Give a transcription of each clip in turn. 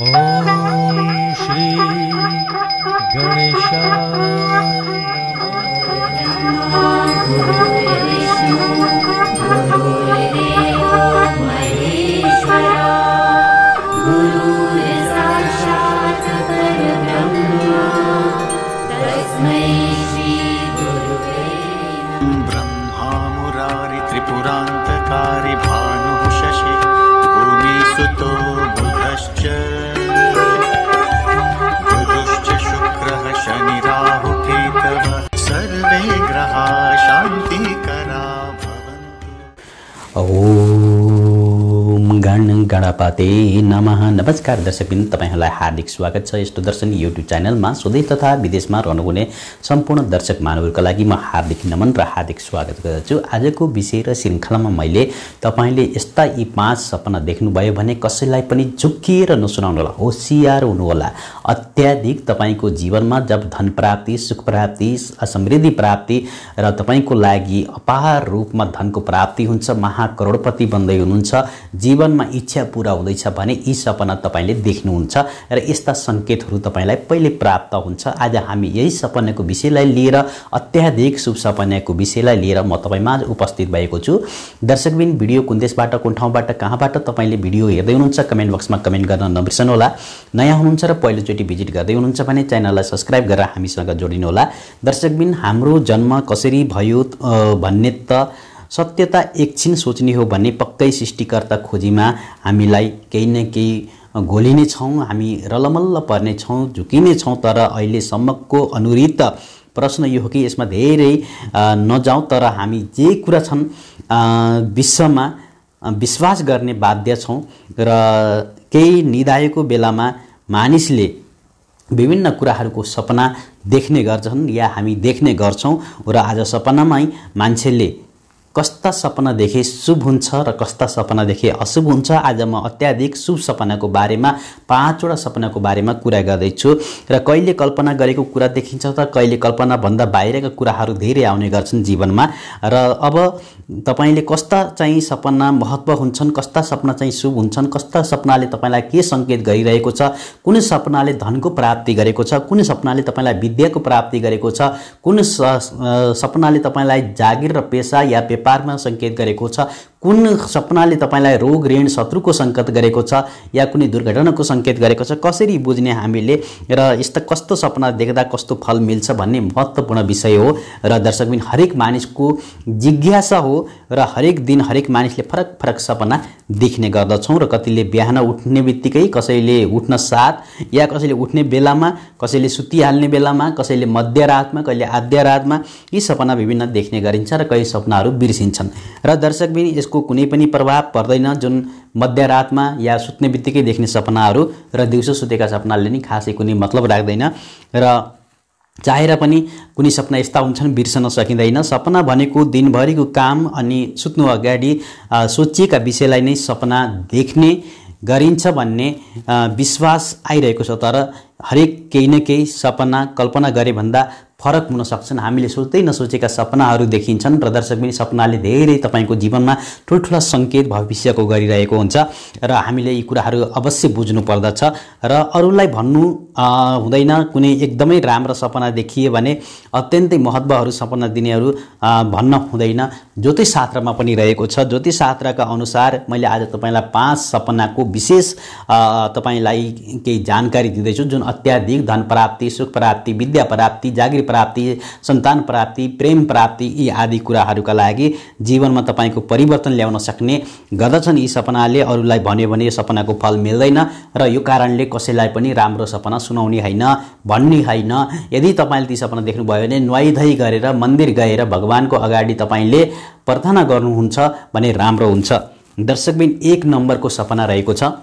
श्री गणेश शान्तिकरा भवन्तु नारायण गणपाते नमः नमस्कार दर्शकबिन तपाईँहरूलाई हार्दिक स्वागत छ यस्तो दर्शन युट्युब च्यानलमा स्वदेश तथा विदेशमा रहनुहुने सम्पूर्ण दर्शक मानवहरूको लागि म हार्दिक नमन र हार्दिक स्वागत गर्दछु आजको विषय र श्रृङ्खलामा मैले तपाईँले यस्ता यी पाँच सपना देख्नुभयो भने कसैलाई पनि झुक्किएर नसुनाउनुहोला होसियार हुनुहोला अत्याधिक तपाईँको जीवनमा जब धन प्राप्ति सुख प्राप्ति समृद्धि प्राप्ति र तपाईँको लागि अपार रूपमा धनको प्राप्ति हुन्छ महाकरोडपति बन्दै हुनुहुन्छ जीवनमा इच्छा पुरा हुँदैछ भने यी सपना तपाईँले देख्नुहुन्छ र यस्ता सङ्केतहरू तपाईँलाई पहिले प्राप्त हुन्छ आज हामी यही सपनाको विषयलाई लिएर अत्याधिक शुभ सपनाको विषयलाई लिएर म तपाईँमा उपस्थित भएको छु दर्शकबिन भिडियो कुन देशबाट कुन ठाउँबाट कहाँबाट तपाईँले भिडियो हेर्दै हुनुहुन्छ कमेन्ट बक्समा कमेन्ट गर्न नबिर्सनुहोला नयाँ हुनुहुन्छ र पहिलोचोटि भिजिट गर्दै हुनुहुन्छ भने च्यानललाई सब्सक्राइब गरेर हामीसँग जोडिनुहोला दर्शकबिन हाम्रो जन्म कसरी भयो भन्ने त सत्यता एकछिन सोच्ने हो भन्ने पक्कै सृष्टिकर्ता खोजीमा हामीलाई केही न केही घोलिने छौँ हामी रलमल्ल पर्ने छौँ झुकिने छौँ तर अहिलेसम्मको अनुरित प्रश्न यो हो कि यसमा धेरै नजाउँ तर हामी जे कुरा छन् विश्वमा विश्वास गर्ने बाध्य छौँ र केही निधाएको बेलामा मानिसले विभिन्न कुराहरूको सपना देख्ने गर्छन् या हामी देख्ने गर्छौँ र आज सपनामै मान्छेले कस्ता सपनादेखि शुभ हुन्छ र कस्ता सपनादेखि अशुभ हुन्छ आज म अत्याधिक शुभ सपनाको बारेमा पाँचवटा सपनाको बारेमा कुरा गर्दैछु र कहिले कल्पना गरेको कुरा देखिन्छ त कहिले कल्पनाभन्दा बाहिरका कुराहरू धेरै आउने गर्छन् जीवनमा र अब तपाईँले कस्ता चाहिँ सपना महत्त्व हुन्छन् कस्ता सपना चाहिँ शुभ हुन्छन् कस्ता सपनाले तपाईँलाई के सङ्केत गरिरहेको छ कुनै सपनाले धनको प्राप्ति गरेको छ कुनै सपनाले तपाईँलाई विद्याको प्राप्ति गरेको छ कुन सपनाले तपाईँलाई जागिर र पेसा या पेपर व्यापारमा सङ्केत गरेको छ कुन सपनाले तपाईँलाई रोग ऋण शत्रुको सङ्केत गरेको छ या कुनै दुर्घटनाको सङ्केत गरेको छ कसरी बुझ्ने हामीले र यस्ता कस्तो सपना देख्दा कस्तो फल मिल्छ भन्ने महत्त्वपूर्ण विषय हो र दर्शकबिन हरेक मानिसको जिज्ञासा हो र हरेक दिन हरेक मानिसले फरक फरक सपना देख्ने गर्दछौँ र कतिले बिहान उठ्ने बित्तिकै कसैले उठ्न साथ या कसैले उठ्ने बेलामा कसैले सुतिहाल्ने बेलामा कसैले मध्यरातमा कहिले आध्यारातमा यी सपना विभिन्न देख्ने गरिन्छ र कहिले सपनाहरू बिर्सिन्छन् र दर्शकबिन त्यसको कुनै पनि प्रभाव पर्दैन जुन मध्यरातमा या सुत्ने बित्तिकै देख्ने सपनाहरू र दिउँसो सुतेका सपनाले नि खासै कुनै मतलब राख्दैन र चाहेर पनि कुनै सपना यस्ता हुन्छन् बिर्सन सकिँदैन सपना भनेको दिनभरिको काम अनि सुत्नु अगाडि सोचिएका विषयलाई नै सपना देख्ने गरिन्छ भन्ने विश्वास आइरहेको छ तर हरेक केही न केही सपना कल्पना गरे भन्दा फरक हुन सक्छन् हामीले सोच्दै नसोचेका सपनाहरू देखिन्छन् र दर्शक पनि सपनाले धेरै तपाईँको जीवनमा ठुल्ठुला सङ्केत भविष्यको गरिरहेको हुन्छ र हामीले यी कुराहरू अवश्य बुझ्नु पर्दछ र अरूलाई भन्नु हुँदैन कुनै एकदमै राम्रो सपना देखिए भने अत्यन्तै महत्त्वहरू सपना दिनेहरू भन्न हुँदैन ज्योतिष शास्त्रमा पनि रहेको छ ज्योतिष शास्त्रका अनुसार मैले आज तपाईँलाई पाँच सपनाको विशेष तपाईँलाई केही जानकारी दिँदैछु जुन अत्याधिक धन प्राप्ति सुख प्राप्ति विद्या प्राप्ति जागिर प्राप्ति सन्तान प्राप्ति प्रेम प्राप्ति यी आदि कुराहरूका लागि जीवनमा तपाईँको परिवर्तन ल्याउन सक्ने गर्दछन् यी सपनाले अरूलाई भन्यो भने यो सपनाको फल मिल्दैन र यो कारणले कसैलाई पनि राम्रो सपना सुनाउने होइन भन्ने होइन यदि तपाईँले ती सपना देख्नुभयो भने नुहाइधुवाई गरेर मन्दिर गएर भगवान्को अगाडि तपाईँले प्रार्थना गर्नुहुन्छ भने राम्रो हुन्छ दर्शकबिन एक नम्बरको सपना रहेको छ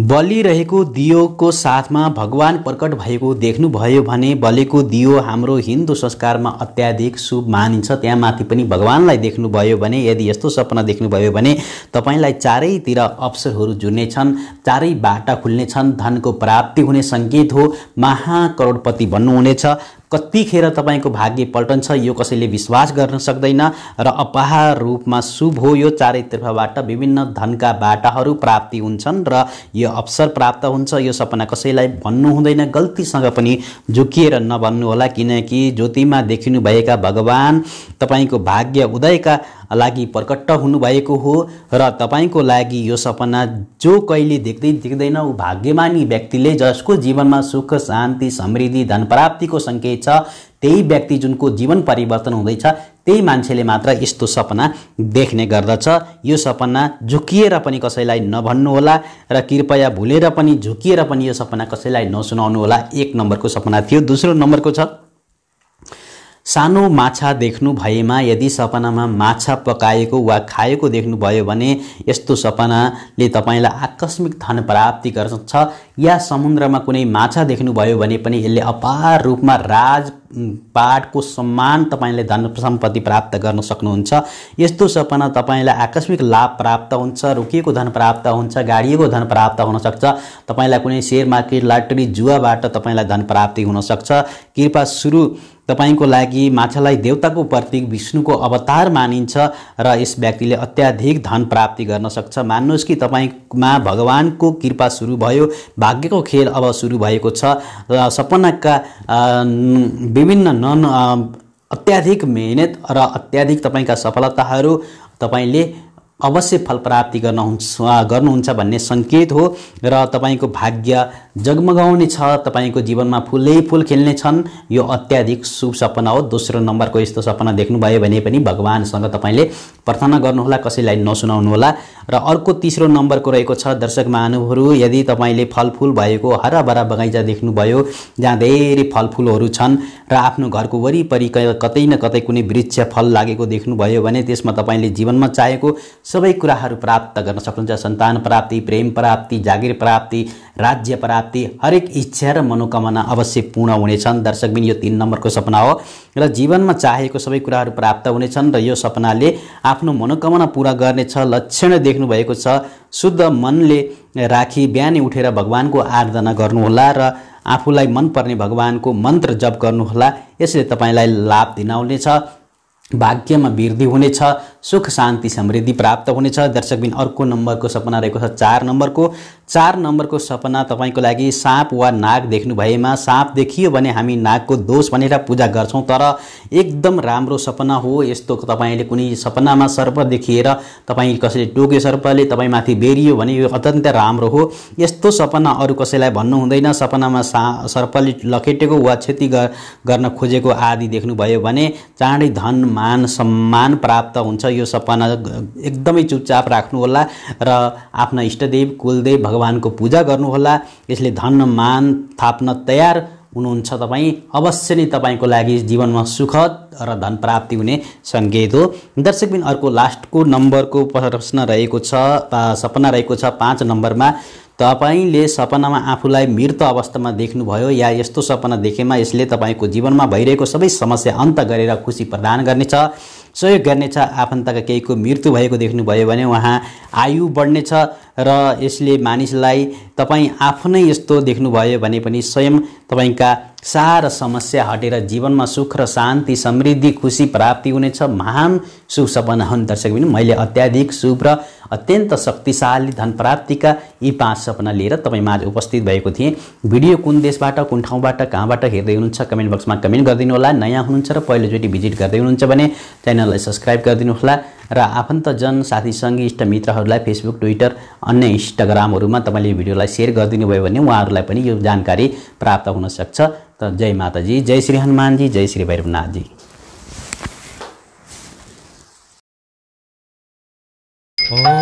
बलिरहेको दियोको साथमा भगवान् प्रकट भएको देख्नुभयो भने बलिको दियो हाम्रो हिन्दू संस्कारमा अत्याधिक शुभ मानिन्छ त्यहाँ माथि पनि भगवान्लाई देख्नुभयो भने यदि यस्तो सपना देख्नुभयो भने तपाईँलाई चारैतिर अवसरहरू जुड्ने छन् चारै बाटा खुल्ने छन् धनको प्राप्ति हुने सङ्केत हो महाकरोडपति भन्नुहुनेछ कतिखेर तपाईँको भाग्य पल्टन्छ यो कसैले विश्वास गर्न सक्दैन र अपहार रूपमा शुभ हो यो चारैतर्फबाट विभिन्न धनका बाटाहरू प्राप्ति हुन्छन् र यो अवसर प्राप्त हुन्छ यो सपना कसैलाई भन्नु हुँदैन गल्तीसँग पनि झुकिएर नभन्नुहोला किनकि ज्योतिमा देखिनुभएका भगवान् तपाईँको भाग्य उदयका लागि प्रकट हुनुभएको हो र तपाईँको लागि यो सपना जो कहिले देख्दै देख्दैन ऊ भाग्यमानी व्यक्तिले जसको जीवनमा सुख शान्ति समृद्धि धन प्राप्तिको सङ्केत छ त्यही व्यक्ति जुनको जीवन परिवर्तन हुँदैछ त्यही मान्छेले मात्र यस्तो सपना देख्ने गर्दछ यो सपना झुकिएर पनि कसैलाई नभन्नुहोला र कृपया भुलेर पनि झुकिएर पनि यो सपना कसैलाई नसुनाउनुहोला एक नम्बरको सपना थियो दोस्रो नम्बरको छ सानो माछा देख्नु भएमा यदि सपनामा माछा पकाएको वा खाएको देख्नुभयो भने यस्तो सपनाले तपाईँलाई आकस्मिक धन प्राप्ति गर्छ या समुद्रमा कुनै माछा देख्नुभयो भने पनि यसले अपार रूपमा राज पाठको सम्मान तपाईँले धन सम्पत्ति प्राप्त गर्न सक्नुहुन्छ यस्तो सपना तपाईँलाई आकस्मिक लाभ प्राप्त हुन्छ रोकिएको धन प्राप्त हुन्छ गाडिएको धन प्राप्त हुनसक्छ तपाईँलाई कुनै सेयर मार्केट लाटरी जुवाबाट तपाईँलाई धन प्राप्ति हुनसक्छ कृपा सुरु तपाईँको लागि माछालाई देवताको प्रतीक विष्णुको अवतार मानिन्छ र यस व्यक्तिले अत्याधिक धन प्राप्ति गर्न सक्छ मान्नुहोस् कि तपाईँमा भगवान्को कृपा सुरु भयो भाग्यको खेल अब सुरु भएको छ र सपनाका विभिन्न नन अत्याधिक मेहनत र अत्याधिक तपाईँका सफलताहरू तपाईँले अवश्य फल प्राप्ति गर्नुहुन्छ गर्नुहुन्छ भन्ने सङ्केत हो र तपाईँको भाग्य जगमगाउने छ तपाईँको जीवनमा फुलै फुल खेल्ने छन् यो अत्याधिक शुभ सपना हो दोस्रो नम्बरको यस्तो सपना देख्नुभयो भने पनि भगवान्सँग तपाईँले प्रार्थना गर्नुहोला कसैलाई नसुनाउनुहोला र अर्को तेस्रो नम्बरको रहेको छ दर्शक महानुभहरू यदि तपाईँले फलफुल भएको हराभरा बगैँचा देख्नुभयो जहाँ धेरै फलफुलहरू छन् र आफ्नो घरको वरिपरि कतै न कतै कुनै वृक्ष फल लागेको देख्नुभयो भने त्यसमा तपाईँले जीवनमा चाहेको सबै कुराहरू प्राप्त गर्न सक्नुहुन्छ सन्तान प्राप्ति प्रेम प्राप्ति जागिर प्राप्ति राज्य प्राप्ति हरेक इच्छा र मनोकामना अवश्य पूर्ण हुनेछन् दर्शकबिन यो तिन नम्बरको सपना हो र जीवनमा चाहेको सबै कुराहरू प्राप्त हुनेछन् र यो सपनाले आफ्नो मनोकामना पुरा गर्नेछ लक्षण देख्नुभएको छ शुद्ध मनले राखी बिहानै उठेर भगवान्को आराधना गर्नुहोला र आफूलाई मनपर्ने भगवान्को मन्त्र जप गर्नुहोला यसले तपाईँलाई लाभ दिनाउनेछ भाग्यमा वृद्धि हुनेछ सुख शान्ति समृद्धि प्राप्त हुनेछ दर्शकबिन अर्को नम्बरको सपना रहेको छ चार नम्बरको चार नम्बरको सपना तपाईँको लागि साँप वा नाग देख्नु भएमा साँप देखियो भने हामी नागको दोष भनेर पूजा गर्छौँ तर एकदम राम्रो सपना हो यस्तो तपाईँले कुनै सपनामा सर्प देखिएर तपाईँ कसैले टोक्यो सर्पले तपाईँमाथि बेरियो भने यो अत्यन्त राम्रो हो यस्तो सपना अरू कसैलाई भन्नु हुँदैन सपनामा सा सर्पले लखेटेको वा क्षति गर्न खोजेको आदि देख्नुभयो भने चाँडै धन मान सम्मान प्राप्त हुन्छ यो सपना एकदमै चुपचाप राख्नुहोला र रा आफ्ना इष्टदेव कुलदेव भगवान्को पूजा गर्नुहोला यसले धन मान थाप्न तयार हुनुहुन्छ तपाईँ अवश्य नै तपाईँको लागि जीवनमा सुखद र धन प्राप्ति हुने सङ्केत हो दर्शकबिन अर्को लास्टको नम्बरको प्रश्न रहेको छ सपना रहेको छ पाँच नम्बरमा तपाईँले सपनामा आफूलाई मृत अवस्थामा देख्नुभयो या यस्तो सपना देखेमा यसले तपाईँको जीवनमा भइरहेको सबै समस्या अन्त गरेर खुसी प्रदान गर्नेछ सहयोग गर्नेछ आफन्तका केहीको मृत्यु भएको देख्नुभयो भने उहाँ आयु बढ्नेछ र यसले मानिसलाई तपाईँ आफ्नै यस्तो देख्नुभयो भने पनि स्वयं तपाईँका सारा समस्या हटेर जीवनमा सुख र शान्ति समृद्धि खुसी प्राप्ति हुनेछ महान शुभ सपना हुन् दर्शक पनि मैले अत्याधिक शुभ र अत्यन्त शक्तिशाली धन प्राप्तिका यी पाँच सपना लिएर तपाईँ माझ उपस्थित भएको थिएँ भिडियो कुन देशबाट कुन ठाउँबाट कहाँबाट हेर्दै हुनुहुन्छ कमेन्ट बक्समा कमेन्ट गरिदिनु होला नयाँ हुनुहुन्छ र पहिलोचोटि भिजिट गर्दै हुनुहुन्छ भने च्यानललाई सब्सक्राइब गरिदिनु होला र आफन्तजन सङ्गी इष्ट मित्रहरूलाई फेसबुक ट्विटर अन्य इन्स्टाग्रामहरूमा तपाईँले यो भिडियोलाई सेयर गरिदिनु भयो भने उहाँहरूलाई पनि यो जानकारी प्राप्त हुनसक्छ त जय माताजी जय श्री हनुमानजी जय श्री भैरवनाथजी Oh.